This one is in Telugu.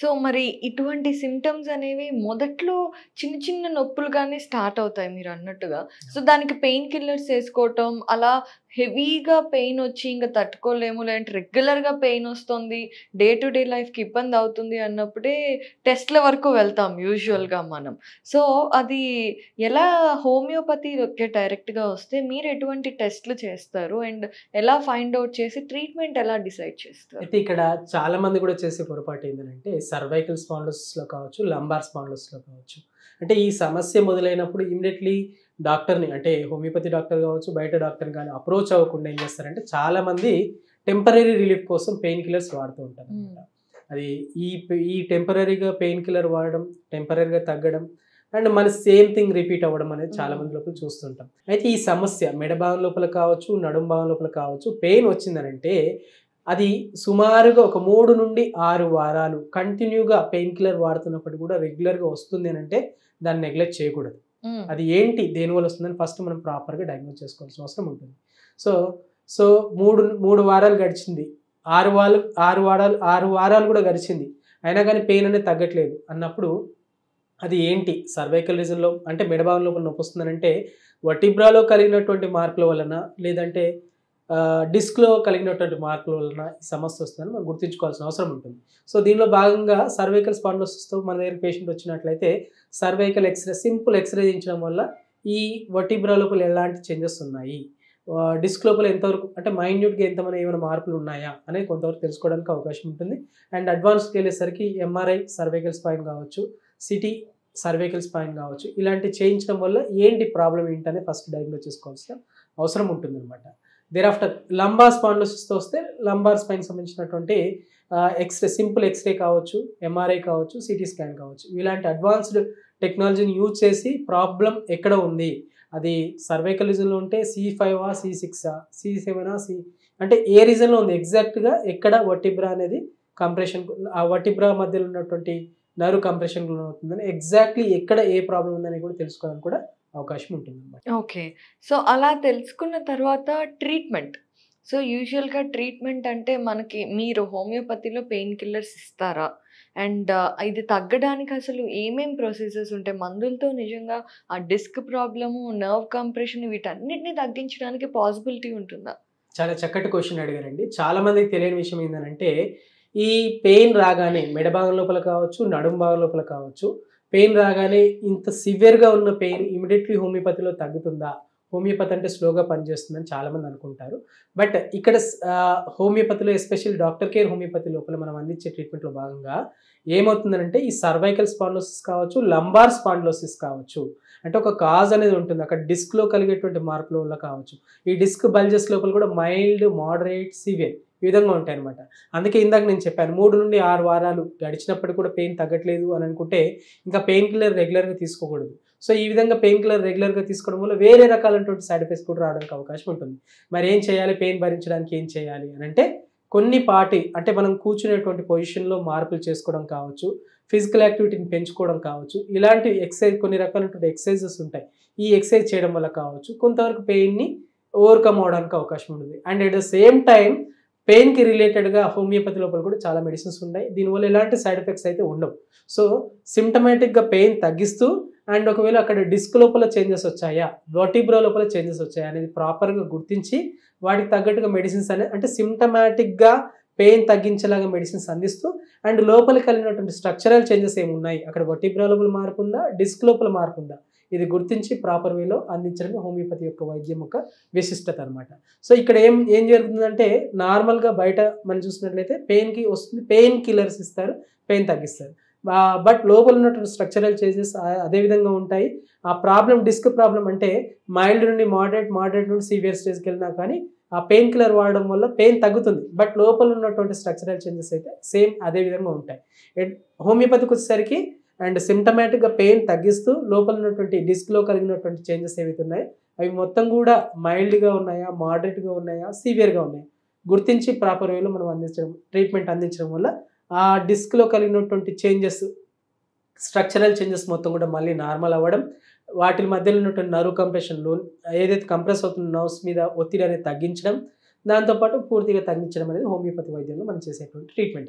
సో మరి ఇటువంటి సిమ్టమ్స్ అనేవి మొదట్లో చిన్న చిన్న నొప్పులుగానే స్టార్ట్ అవుతాయి మీరు అన్నట్టుగా సో దానికి పెయిన్ కిల్లర్స్ వేసుకోవటం అలా హెవీగా పెయిన్ వచ్చి ఇంకా తట్టుకోలేము లేదంటే రెగ్యులర్గా పెయిన్ వస్తుంది డే టు డే లైఫ్కి ఇబ్బంది అవుతుంది అన్నప్పుడే టెస్ట్ల వరకు వెళ్తాం యూజువల్గా మనం సో అది ఎలా ఒకే డైరెక్ట్గా వస్తే మీరు ఎటువంటి టెస్ట్లు చేస్తారు అండ్ ఎలా ఫైండ్ అవుట్ చేసి ట్రీట్మెంట్ ఎలా డిసైడ్ చేస్తారు అయితే ఇక్కడ చాలా మంది కూడా చేసే పొరపాటు ఏంటంటే సర్వైకల్ స్పాండోస్లో కావచ్చు లంబార్ స్పాండోస్లో కావచ్చు అంటే ఈ సమస్య మొదలైనప్పుడు ఇమీడియట్లీ డాక్టర్ని అంటే హోమియోపతి డాక్టర్ కావచ్చు బయట డాక్టర్ కానీ అప్రోచ్ అవ్వకుండా ఏం చేస్తారంటే చాలామంది టెంపరీ రిలీఫ్ కోసం పెయిన్ కిల్లర్స్ వాడుతూ ఉంటారు అది ఈ ఈ టెంపరీగా పెయిన్ కిల్లర్ వాడడం టెంపరీగా తగ్గడం అండ్ మన సేమ్ థింగ్ రిపీట్ అవ్వడం అనేది చాలా మంది లోపల చూస్తుంటాం అయితే ఈ సమస్య మెడభాగం లోపల కావచ్చు నడుం భాగం లోపల కావచ్చు పెయిన్ వచ్చిందనంటే అది సుమారుగా ఒక మూడు నుండి ఆరు వారాలు కంటిన్యూగా పెయిన్ కిల్లర్ వాడుతున్నప్పుడు కూడా రెగ్యులర్గా వస్తుంది అంటే దాన్ని నెగ్లెక్ట్ చేయకూడదు Hmm. అది ఏంటి దేనివల్ల వస్తుందని ఫస్ట్ మనం ప్రాపర్గా డయాగ్నోస్ చేసుకోవాల్సిన అవసరం ఉంటుంది సో సో మూడు మూడు వారాలు గడిచింది ఆరు వారాలు ఆరు వారాలు ఆరు వారాలు కూడా గడిచింది అయినా కానీ పెయిన్ అనేది తగ్గట్లేదు అన్నప్పుడు అది ఏంటి సర్వైకల్ రీజన్లో అంటే మెడభాగం లోపల నొప్పి అంటే వటిబ్రాలో కలిగినటువంటి మార్పుల వలన లేదంటే డిస్క్లో కలిగినటువంటి మార్పుల వలన ఈ సమస్య వస్తుందని మనం గుర్తించుకోవాల్సిన అవసరం ఉంటుంది సో దీనిలో భాగంగా సర్వైకల్ స్పాండోసిస్తో మన దగ్గర పేషెంట్ వచ్చినట్లయితే సర్వైకల్ ఎక్స్రే సింపుల్ ఎక్స్రే చేయించడం వల్ల ఈ వటిబ్రా లోపల ఎలాంటి చేంజెస్ ఉన్నాయి డిస్క్ లోపల ఎంతవరకు అంటే మైన్యూట్గా ఎంతమంది ఏమైనా మార్పులు ఉన్నాయా అనేది కొంతవరకు తెలుసుకోవడానికి అవకాశం ఉంటుంది అండ్ అడ్వాన్స్కి వెళ్ళేసరికి ఎంఆర్ఐ సర్వైకల్ స్పాయిన్ కావచ్చు సిటీ సర్వైకల్ స్పాయిన్ కావచ్చు ఇలాంటి చేయించడం వల్ల ఏంటి ప్రాబ్లం ఏంటనే ఫస్ట్ డయాగ్నోస్ చేసుకోవాల్సిన అవసరం ఉంటుందన్నమాట దేర్ ఆఫ్టర్ లంబార్ స్పాండోసిస్తో వస్తే లంబార్ స్పైన్ సంబంధించినటువంటి ఎక్స్రే సింపుల్ ఎక్స్రే కావచ్చు ఎంఆర్ఐ కావచ్చు సిటీ స్కాన్ కావచ్చు ఇలాంటి అడ్వాన్స్డ్ టెక్నాలజీని యూజ్ చేసి ప్రాబ్లం ఎక్కడ ఉంది అది సర్వైకలిజంలో ఉంటే సి ఫైవా సి సిక్సా సి సెవెనా సి అంటే ఏ రీజన్లో ఉంది ఎగ్జాక్ట్గా ఎక్కడ వటిబ్రా అనేది కంప్రెషన్ ఆ వటిబ్రా మధ్యలో ఉన్నటువంటి నరు కంప్రెషన్ అవుతుందని ఎగ్జాక్ట్లీ ఎక్కడ ఏ ప్రాబ్లం ఉందని కూడా తెలుసుకోవాలని కూడా అవకాశం ఉంటుంది ఓకే సో అలా తెలుసుకున్న తర్వాత ట్రీట్మెంట్ సో యూజువల్గా ట్రీట్మెంట్ అంటే మనకి మీరు హోమియోపతిలో పెయిన్ కిల్లర్స్ ఇస్తారా అండ్ ఇది తగ్గడానికి అసలు ఏమేం ప్రొసీజర్స్ ఉంటాయి మందులతో నిజంగా ఆ డిస్క్ ప్రాబ్లము నర్వ్ కంప్రెషన్ వీటన్నిటిని తగ్గించడానికి పాసిబిలిటీ ఉంటుందా చాలా చక్కటి క్వశ్చన్ అడిగారండి చాలా మందికి తెలియని విషయం ఏంటంటే ఈ పెయిన్ రాగానే మెడ భాగం లోపల కావచ్చు నడుము భాగం లోపల కావచ్చు పెయిన్ రాగానే ఇంత సివియర్గా ఉన్న పెయిన్ ఇమీడియట్లీ హోమియోపతిలో తగ్గుతుందా హోమియోపతి అంటే స్లోగా పనిచేస్తుందని చాలామంది అనుకుంటారు బట్ ఇక్కడ హోమియోపతిలో ఎస్పెషల్ డాక్టర్ కేర్ హోమియోపతి లోపల మనం అందించే ట్రీట్మెంట్లో భాగంగా ఏమవుతుందంటే ఈ సర్వైకల్ స్పాండ్లోసిస్ కావచ్చు లంబార్ స్పాండ్లోసిస్ కావచ్చు అంటే ఒక కాజ్ అనేది ఉంటుంది అక్కడ డిస్క్లో కలిగేటువంటి మార్పుల వల్ల కావచ్చు ఈ డిస్క్ బల్జెస్ లోపల కూడా మైల్డ్ మోడరేట్ సివియర్ ఈ విధంగా ఉంటాయి అనమాట అందుకే ఇందాక నేను చెప్పాను మూడు నుండి ఆరు వారాలు గడిచినప్పుడు కూడా పెయిన్ తగ్గట్లేదు అని అనుకుంటే ఇంకా పెయిన్ కిల్లర్ రెగ్యులర్గా తీసుకోకూడదు సో ఈ విధంగా పెయిన్ కిల్లర్ రెగ్యులర్గా తీసుకోవడం వల్ల వేరే రకాలైనటువంటి సైడ్ ఎఫెక్ట్స్ కూడా రావడానికి అవకాశం ఉంటుంది మరి ఏం చేయాలి పెయిన్ భరించడానికి ఏం చేయాలి అని అంటే కొన్ని పాటి అంటే మనం కూర్చునేటువంటి పొజిషన్లో మార్పులు చేసుకోవడం కావచ్చు ఫిజికల్ యాక్టివిటీని పెంచుకోవడం కావచ్చు ఇలాంటి ఎక్సర్సైజ్ కొన్ని రకాలైనటువంటి ఎక్సర్సైజెస్ ఉంటాయి ఈ ఎక్సర్సైజ్ చేయడం వల్ల కావచ్చు కొంతవరకు పెయిన్ని ఓవర్కమ్ అవడానికి అవకాశం ఉంటుంది and at the same time పెయిన్కి రిలేటెడ్గా హోమియోపతి లోపల కూడా చాలా మెడిసిన్స్ ఉన్నాయి దీనివల్ల ఎలాంటి సైడ్ ఎఫెక్ట్స్ అయితే ఉండవు సో సిమ్టమేటిక్గా పెయిన్ తగ్గిస్తూ అండ్ ఒకవేళ అక్కడ డిస్క్ లోపల చేంజెస్ వచ్చాయా వర్టిబ్రో లోపల చేంజెస్ వచ్చాయా అనేది ప్రాపర్గా గుర్తించి వాటికి తగ్గట్టుగా మెడిసిన్స్ అనేది అంటే సిమ్టమాటిక్గా పెయిన్ తగ్గించేలాగా మెడిసిన్స్ అందిస్తూ అండ్ లోపలికి వెళ్ళినటువంటి స్ట్రక్చరల్ చేంజెస్ ఏమున్నాయి అక్కడ వర్టిబ్రో లోపల మార్పు ఉందా డిస్క్ లోపల మార్పు ఉందా ఇది గుర్తించి ప్రాపర్ వేలో అందించడమే హోమియోపతి యొక్క వైద్యం యొక్క విశిష్టత అనమాట సో ఇక్కడ ఏం ఏం జరుగుతుందంటే నార్మల్గా బయట మనం చూసినట్లయితే పెయిన్కి వస్తుంది పెయిన్ కిల్లర్స్ ఇస్తారు పెయిన్ తగ్గిస్తారు బట్ లోపల ఉన్నటువంటి స్ట్రక్చరల్ చేంజెస్ అదేవిధంగా ఉంటాయి ఆ ప్రాబ్లం డిస్క్ ప్రాబ్లం అంటే మైల్డ్ నుండి మోడరేట్ మోడరేట్ నుండి సివియర్ స్టేజ్కి వెళ్ళినా కానీ ఆ పెయిన్ కిల్లర్ వాడడం వల్ల పెయిన్ తగ్గుతుంది బట్ లోపల ఉన్నటువంటి స్ట్రక్చరల్ చేంజెస్ అయితే సేమ్ అదే విధంగా ఉంటాయి హోమియోపతికి వచ్చేసరికి అండ్ సిమ్టమాటిక్గా పెయిన్ తగ్గిస్తూ లోపల ఉన్నటువంటి డిస్క్లో కలిగినటువంటి చేంజెస్ ఏవైతే ఉన్నాయి అవి మొత్తం కూడా మైల్డ్గా ఉన్నాయా మోడరేట్గా ఉన్నాయా సివియర్గా ఉన్నాయా గుర్తించి ప్రాపర్ వేలో మనం అందించడం ట్రీట్మెంట్ అందించడం వల్ల ఆ డిస్క్లో కలిగినటువంటి చేంజెస్ స్ట్రక్చరల్ చేంజెస్ మొత్తం కూడా మళ్ళీ నార్మల్ అవ్వడం వాటి మధ్యలో ఉన్నటువంటి నరు కంప్రెషన్లో ఏదైతే కంప్రెస్ అవుతున్న నర్వ్స్ మీద ఒత్తిడి అనేది తగ్గించడం దాంతోపాటు పూర్తిగా తగ్గించడం అనేది హోమియోపతి వైద్యంలో మనం చేసేటువంటి ట్రీట్మెంట్